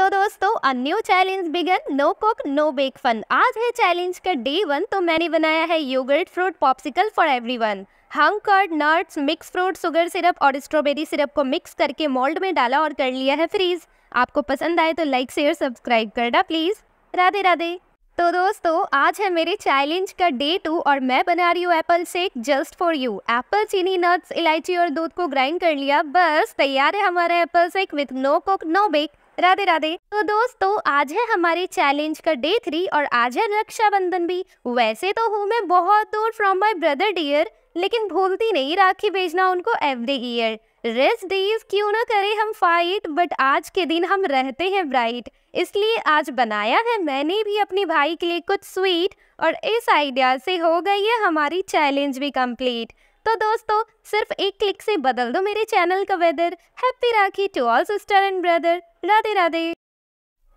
तो दोस्तों a new challenge begin no cook no bake fun आज है चैलेंज का डे वन तो मैंने बनाया है yogurt fruit popsicle for everyone hung curd nuts mix fruit sugar syrup और स्ट्रॉबेरी सिरप को मिक्स करके मोल्ड में डाला और कर लिया है फ्रीज आपको पसंद आए तो लाइक शेयर सब्सक्राइब कर डा प्लीज़ राधे राधे तो दोस्तों आज है मेरे चैलेंज का डे टू और मैं बना रही हूँ apple shake just for you apple चीनी नट्स इलायची और दूध को ग्राइंड कर लिया बस तैयार है हमारा apple shake with no cook no bake Radhe Radhe तो दोस्तों आज है हमारे चैलेंज का डे थ्री और आज है रक्षाबंधन भी वैसे तो हूँ मैं बहुत दूर फ्रॉम माई ब्रदर डियर लेकिन भूलती नहीं राखी भेजना उनको एवरी ईयर रेस्ट डेज क्यों ना करें हम फाइट बट आज के दिन हम रहते हैं ब्राइट इसलिए आज बनाया है मैंने भी अपने भाई के लिए कुछ स्वीट और इस आइडिया से हो गई है हमारी चैलेंज भी कंप्लीट तो दोस्तों सिर्फ एक क्लिक से बदल दो मेरे चैनल का वेदर happy Rakhi to all sister and brother Radhe Radhe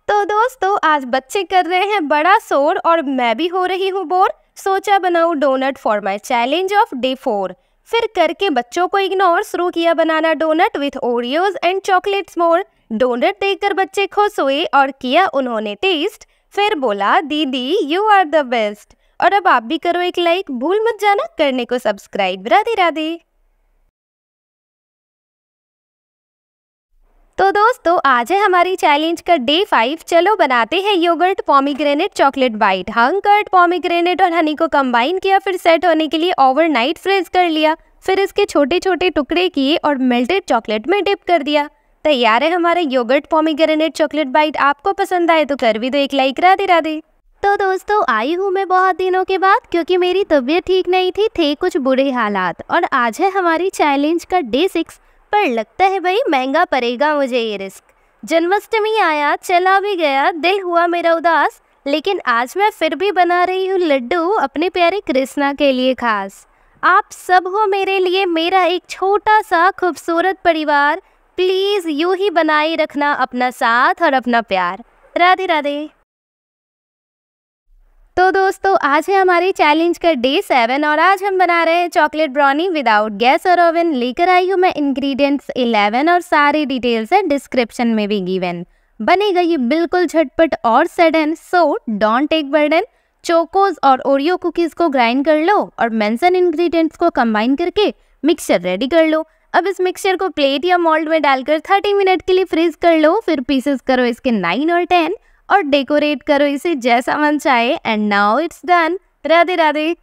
तो दोस्तों आज बच्चे कर रहे हैं बड़ा शोर और मैं भी हो रही हूँ बोर सोचा बनाऊ donut for my challenge of day four फिर करके बच्चों को इग्नोर शुरू किया बनाना donut with Oreos and chocolates more donut देखकर बच्चे खुश हुए और किया उन्होंने टेस्ट फिर बोला दीदी यू आर द बेस्ट और अब आप भी करो एक लाइक भूल मत जाना करने को सब्सक्राइब राधे राधे तो दोस्तों आज है हमारी चैलेंज का डे फाइव चलो बनाते हैं yogurt pomegranate chocolate bite hung curd pomegranate और हनी को कंबाइन किया फिर सेट होने के लिए ओवरनाइट फ्रिज कर लिया फिर इसके छोटे छोटे टुकड़े किए और मेल्टेड चॉकलेट में डिप कर दिया तैयार है हमारे योगर्ट पॉमीग्रेनेट चॉकलेट बाइट आपको पसंद आए तो कर भी दो एक लाइक राधे राधे तो दोस्तों आई हूँ मैं बहुत दिनों के बाद क्योंकि मेरी तबीयत ठीक नहीं थी थे कुछ बुरे हालात और आज है हमारी चैलेंज का डे सिक्स पर लगता है भाई महंगा पड़ेगा मुझे ये रिस्क जन्माष्टमी आया चला भी गया दिल हुआ मेरा उदास लेकिन आज मैं फिर भी बना रही हूँ लड्डू अपने प्यारे कृष्णा के लिए खास आप सब हो मेरे लिए मेरा एक छोटा सा खूबसूरत परिवार प्लीज़ यू ही बनाए रखना अपना साथ और अपना प्यार राधे राधे तो दोस्तों आज है हमारी चैलेंज का डे सेवन और आज हम बना रहे हैं चॉकलेट ब्राउनी विदाउट गैस और ओवन लेकर आई हूँ मैं इंग्रेडिएंट्स इलेवन और सारी डिटेल्स है डिस्क्रिप्शन में भी गिवन बनेगा ये बिल्कुल झटपट और sudden so don't take burden Chocos और ओरियो कुकीज़ को ग्राइंड कर लो और मैंसन इन्ग्रीडियंट्स को कम्बाइन करके मिक्सचर रेडी कर लो अब इस मिक्सचर को प्लेट या मोल्ड में डालकर 30 मिनट के लिए फ्रीज कर लो फिर पीसेस करो इसके 9 और टेन और डेकोरेट करो इसे जैसा मन चाहे and now it's done Radhe Radhe